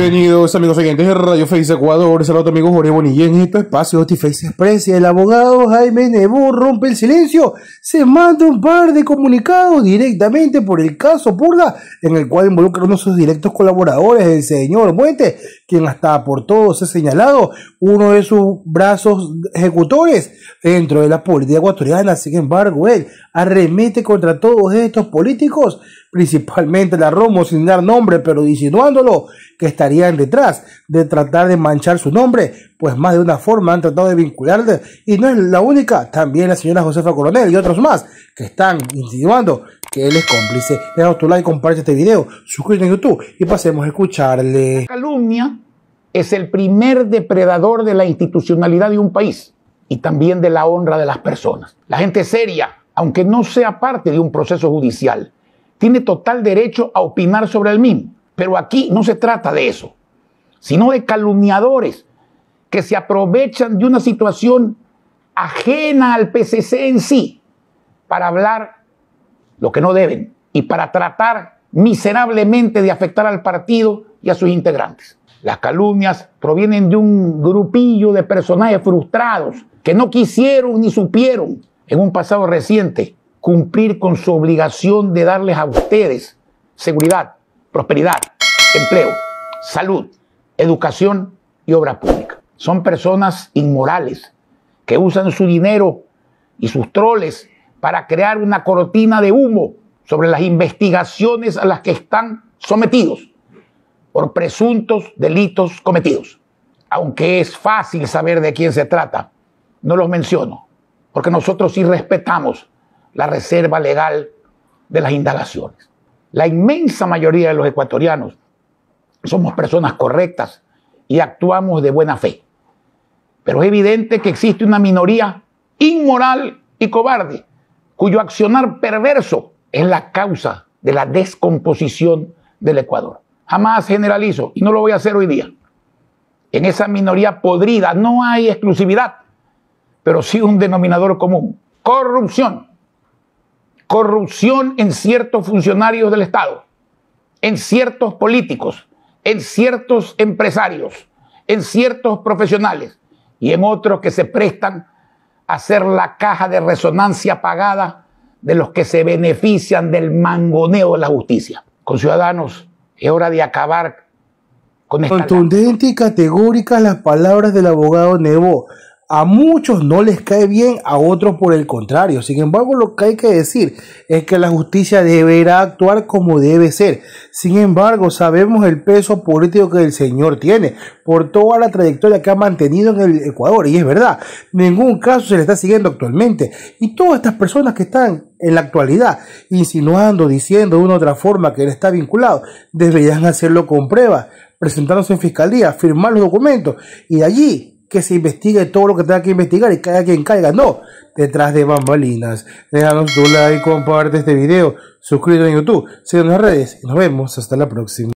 Bienvenidos amigos siguientes de Radio Face Ecuador, saludos amigos Jorge Bonilla en este espacio de Face Express el abogado Jaime Nebo rompe el silencio, se manda un par de comunicados directamente por el caso Purga en el cual involucra uno de sus directos colaboradores, el señor Muente quien hasta por todos he señalado uno de sus brazos ejecutores dentro de la política ecuatoriana. Sin embargo, él arremete contra todos estos políticos, principalmente la Romo, sin dar nombre, pero insinuándolo que estarían detrás de tratar de manchar su nombre, pues más de una forma han tratado de vincularle, y no es la única, también la señora Josefa Coronel y otros más que están insinuando que él es cómplice. Déjanos tu like, comparte este video, suscríbete a YouTube y pasemos a escucharle. La calumnia es el primer depredador de la institucionalidad de un país y también de la honra de las personas. La gente seria, aunque no sea parte de un proceso judicial, tiene total derecho a opinar sobre el mismo. Pero aquí no se trata de eso, sino de calumniadores que se aprovechan de una situación ajena al PCC en sí para hablar lo que no deben, y para tratar miserablemente de afectar al partido y a sus integrantes. Las calumnias provienen de un grupillo de personajes frustrados que no quisieron ni supieron en un pasado reciente cumplir con su obligación de darles a ustedes seguridad, prosperidad, empleo, salud, educación y obra pública. Son personas inmorales que usan su dinero y sus troles para crear una cortina de humo sobre las investigaciones a las que están sometidos por presuntos delitos cometidos. Aunque es fácil saber de quién se trata, no los menciono, porque nosotros sí respetamos la reserva legal de las indagaciones. La inmensa mayoría de los ecuatorianos somos personas correctas y actuamos de buena fe. Pero es evidente que existe una minoría inmoral y cobarde cuyo accionar perverso es la causa de la descomposición del Ecuador. Jamás generalizo y no lo voy a hacer hoy día. En esa minoría podrida no hay exclusividad, pero sí un denominador común. Corrupción. Corrupción en ciertos funcionarios del Estado, en ciertos políticos, en ciertos empresarios, en ciertos profesionales y en otros que se prestan hacer la caja de resonancia pagada de los que se benefician del mangoneo de la justicia. Con ciudadanos, es hora de acabar con esta. Contundente y categórica las palabras del abogado Nebo a muchos no les cae bien, a otros por el contrario. Sin embargo, lo que hay que decir es que la justicia deberá actuar como debe ser. Sin embargo, sabemos el peso político que el señor tiene por toda la trayectoria que ha mantenido en el Ecuador. Y es verdad, ningún caso se le está siguiendo actualmente. Y todas estas personas que están en la actualidad, insinuando, diciendo de una u otra forma que él está vinculado, deberían hacerlo con pruebas, presentarnos en fiscalía, firmar los documentos y allí que se investigue todo lo que tenga que investigar y caiga quien caiga. No, detrás de bambalinas. Déjanos tu like, comparte este video, suscríbete en YouTube, síguenos en las redes y nos vemos hasta la próxima.